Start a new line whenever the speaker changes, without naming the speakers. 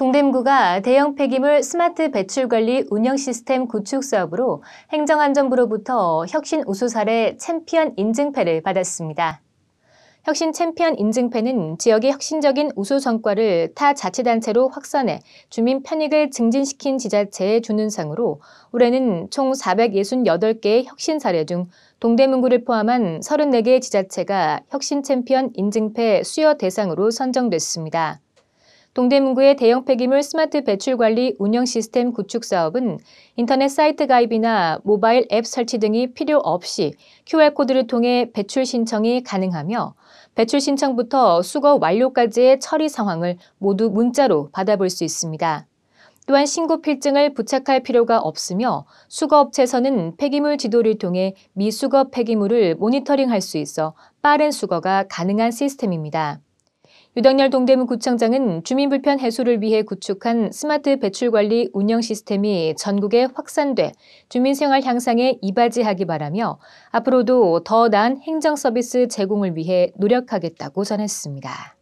동대문구가 대형 폐기물 스마트 배출 관리 운영 시스템 구축 사업으로 행정안전부로부터 혁신 우수사례 챔피언 인증패를 받았습니다. 혁신 챔피언 인증패는 지역의 혁신적인 우수 성과를 타 자치단체로 확산해 주민 편익을 증진시킨 지자체에 주는 상으로 올해는 총 468개의 혁신 사례 중 동대문구를 포함한 34개의 지자체가 혁신 챔피언 인증패 수여 대상으로 선정됐습니다. 동대문구의 대형 폐기물 스마트 배출 관리 운영 시스템 구축 사업은 인터넷 사이트 가입이나 모바일 앱 설치 등이 필요 없이 QR코드를 통해 배출 신청이 가능하며 배출 신청부터 수거 완료까지의 처리 상황을 모두 문자로 받아볼 수 있습니다. 또한 신고 필증을 부착할 필요가 없으며 수거업체에서는 폐기물 지도를 통해 미수거 폐기물을 모니터링할 수 있어 빠른 수거가 가능한 시스템입니다. 유당열 동대문구청장은 주민 불편 해소를 위해 구축한 스마트 배출관리 운영 시스템이 전국에 확산돼 주민 생활 향상에 이바지하기 바라며 앞으로도 더 나은 행정 서비스 제공을 위해 노력하겠다고 전했습니다.